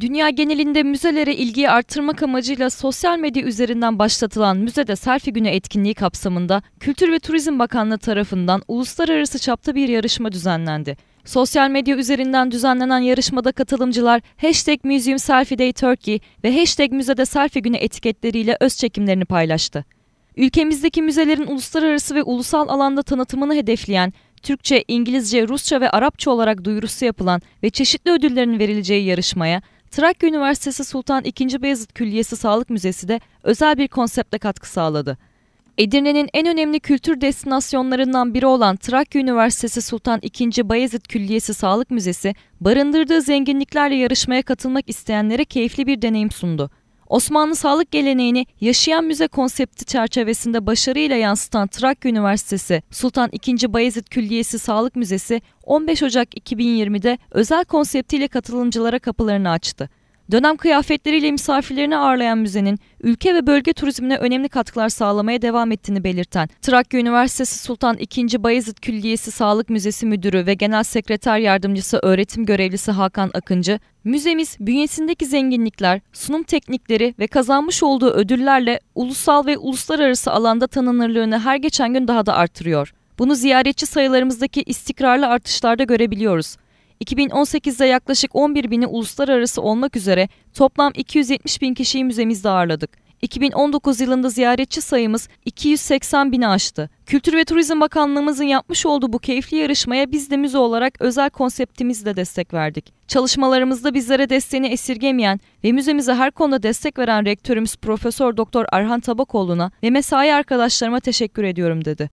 Dünya genelinde müzelere ilgiyi artırmak amacıyla sosyal medya üzerinden başlatılan Müzede Selfie Günü etkinliği kapsamında Kültür ve Turizm Bakanlığı tarafından uluslararası çapta bir yarışma düzenlendi. Sosyal medya üzerinden düzenlenen yarışmada katılımcılar hashtag Museum Selfie Day Turkey ve hashtag Müzede Selfie Günü etiketleriyle öz çekimlerini paylaştı. Ülkemizdeki müzelerin uluslararası ve ulusal alanda tanıtımını hedefleyen Türkçe, İngilizce, Rusça ve Arapça olarak duyurusu yapılan ve çeşitli ödüllerin verileceği yarışmaya Trakya Üniversitesi Sultan II. Beyazıt Külliyesi Sağlık Müzesi de özel bir konsepte katkı sağladı. Edirne'nin en önemli kültür destinasyonlarından biri olan Trakya Üniversitesi Sultan II. Bayezid Külliyesi Sağlık Müzesi, barındırdığı zenginliklerle yarışmaya katılmak isteyenlere keyifli bir deneyim sundu. Osmanlı sağlık geleneğini yaşayan müze konsepti çerçevesinde başarıyla yansıtan Trakya Üniversitesi Sultan II. Bayezid Külliyesi Sağlık Müzesi 15 Ocak 2020'de özel konseptiyle katılımcılara kapılarını açtı. Dönem kıyafetleriyle misafirlerini ağırlayan müzenin ülke ve bölge turizmine önemli katkılar sağlamaya devam ettiğini belirten Trakya Üniversitesi Sultan II. Bayezid Külliyesi Sağlık Müzesi Müdürü ve Genel Sekreter Yardımcısı Öğretim Görevlisi Hakan Akıncı, müzemiz bünyesindeki zenginlikler, sunum teknikleri ve kazanmış olduğu ödüllerle ulusal ve uluslararası alanda tanınırlığını her geçen gün daha da artırıyor. Bunu ziyaretçi sayılarımızdaki istikrarlı artışlarda görebiliyoruz. 2018'de yaklaşık 11 bini uluslararası olmak üzere toplam 270 bin kişiyi müzemizde ağırladık. 2019 yılında ziyaretçi sayımız 280 bini aştı. Kültür ve Turizm Bakanlığımızın yapmış olduğu bu keyifli yarışmaya biz de müze olarak özel konseptimizle destek verdik. Çalışmalarımızda bizlere desteğini esirgemeyen ve müzemize her konuda destek veren rektörümüz Profesör Doktor Arhan Tabakoğlu'na ve mesai arkadaşlarıma teşekkür ediyorum dedi.